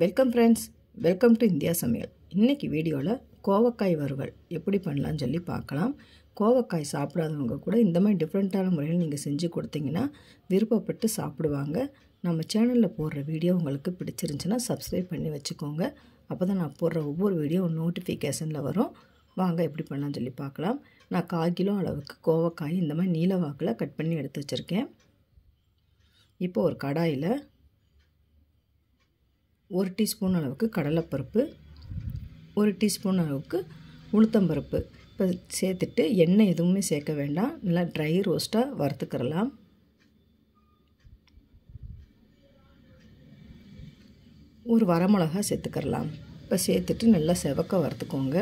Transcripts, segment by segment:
welcome friends welcome to India சமையல் இன்றைக்கி வீடியோவில் கோவக்காய் வறுவல் எப்படி பண்ணலான்னு சொல்லி பார்க்கலாம் கோவக்காய் சாப்பிடாதவங்க கூட இந்த மாதிரி டிஃப்ரெண்ட்டான முறையில் நீங்கள் செஞ்சு கொடுத்தீங்கன்னா விருப்பப்பட்டு சாப்பிடுவாங்க நம்ம சேனலில் போடுற வீடியோ உங்களுக்கு பிடிச்சிருந்துச்சுன்னா சப்ஸ்கிரைப் பண்ணி வச்சுக்கோங்க அப்போ தான் நான் போடுற ஒவ்வொரு வீடியோ நோட்டிஃபிகேஷனில் வரும் வாங்க எப்படி பண்ணலான்னு சொல்லி பார்க்கலாம் நான் கால் கிலோ அளவுக்கு கோவக்காய் இந்த மாதிரி நீல வாக்கில் கட் பண்ணி எடுத்து வச்சுருக்கேன் இப்போ ஒரு கடாயில் ஒரு டீஸ்பூன் அளவுக்கு கடலைப்பருப்பு ஒரு டீஸ்பூன் அளவுக்கு உளுத்தம்பருப்பு இப்போ சேர்த்துட்டு எண்ணெய் எதுவுமே சேர்க்க வேண்டாம் நல்லா ட்ரை ரோஸ்ட்டாக வறுத்துக்கிறலாம் ஒரு வரமிளகா சேர்த்துக்கிறலாம் இப்போ சேர்த்துட்டு நல்லா செவக்க வறுத்துக்கோங்க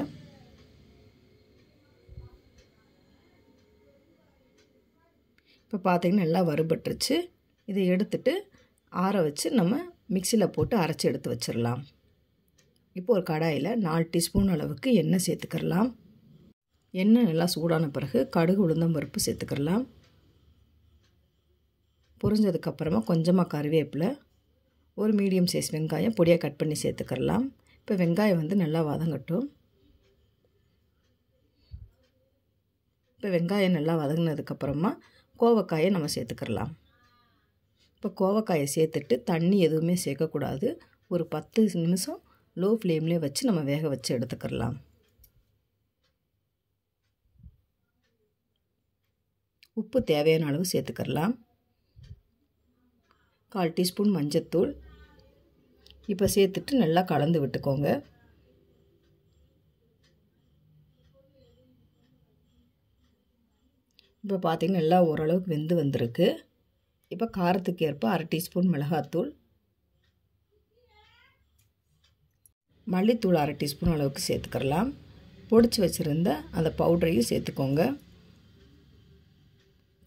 இப்போ பார்த்திங்கன்னா நல்லா வறுபட்டுருச்சு இதை எடுத்துட்டு ஆற வச்சு நம்ம மிக்சியில் போட்டு அரைச்சி எடுத்து வச்சிடலாம் இப்போ ஒரு கடாயில் நாலு டீஸ்பூன் அளவுக்கு எண்ணெய் சேர்த்துக்கிறலாம் எண்ணெய் நல்லா சூடான பிறகு கடுகு உளுந்தம் பருப்பு சேர்த்துக்கிறலாம் பொரிஞ்சதுக்கப்புறமா கொஞ்சமாக கருவேப்பிலை ஒரு மீடியம் சைஸ் வெங்காயம் பொடியாக கட் பண்ணி சேர்த்துக்கிறலாம் இப்போ வெங்காயம் வந்து நல்லா வதங்கட்டும் இப்போ வெங்காயம் நல்லா வதங்கினதுக்கப்புறமா கோவக்காயை நம்ம சேர்த்துக்கிறலாம் இப்போ கோவக்காயை சேர்த்துட்டு தண்ணி எதுவுமே சேர்க்கக்கூடாது ஒரு பத்து நிமிஷம் லோ ஃப்ளேம்லேயே வச்சு நம்ம வேக வச்சு எடுத்துக்கிறலாம் உப்பு தேவையான அளவு சேர்த்துக்கிறலாம் கால் டீஸ்பூன் மஞ்சத்தூள் இப்போ சேர்த்துட்டு நல்லா கலந்து விட்டுக்கோங்க இப்போ பார்த்திங்கன்னா நல்லா ஓரளவுக்கு வெந்து வந்திருக்கு இப்போ காரத்துக்கு ஏற்ப அரை டீஸ்பூன் மிளகாத்தூள் மல்லித்தூள் அரை டீஸ்பூன் அளவுக்கு சேர்த்துக்கிறலாம் பொடிச்சு வச்சுருந்த அந்த பவுடரையும் சேர்த்துக்கோங்க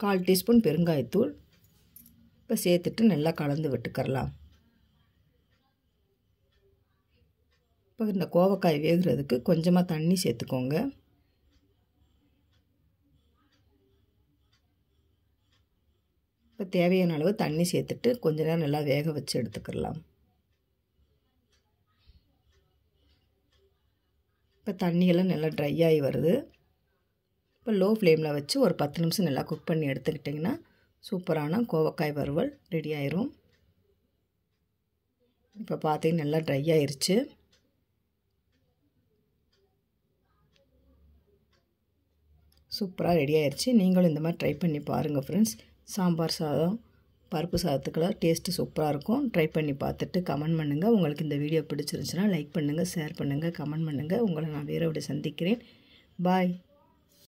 கால் டீஸ்பூன் பெருங்காயத்தூள் இப்போ சேர்த்துட்டு நல்லா கலந்து விட்டுக்கரலாம் இப்போ இந்த கோவக்காய் வேகிறதுக்கு கொஞ்சமாக தண்ணி சேர்த்துக்கோங்க இப்போ தேவையான அளவு தண்ணி சேர்த்துட்டு கொஞ்ச நேரம் நல்லா வேக வச்சு எடுத்துக்கிடலாம் இப்போ தண்ணியெல்லாம் நல்லா ட்ரை ஆகி வருது இப்போ லோ ஃப்ளேமில் வச்சு ஒரு பத்து நிமிஷம் நல்லா குக் பண்ணி எடுத்துக்கிட்டிங்கன்னா சூப்பரான கோவக்காய் வறுவல் ரெடி ஆயிரும் இப்போ பார்த்தீங்கன்னா நல்லா ட்ரை ஆயிருச்சு சூப்பராக ரெடி ஆயிடுச்சு நீங்களும் இந்த மாதிரி ட்ரை பண்ணி பாருங்கள் ஃப்ரெண்ட்ஸ் சாம்பார் சாதம் பருப்பு சாதத்துக்கெல்லாம் டேஸ்ட்டு சூப்பராக இருக்கும் ட்ரை பண்ணி பார்த்துட்டு கமெண்ட் பண்ணுங்கள் உங்களுக்கு இந்த வீடியோ பிடிச்சிருந்துச்சுன்னா லைக் பண்ணுங்கள் ஷேர் பண்ணுங்கள் கமெண்ட் பண்ணுங்கள் உங்களை நான் வேறோட சந்திக்கிறேன் பாய்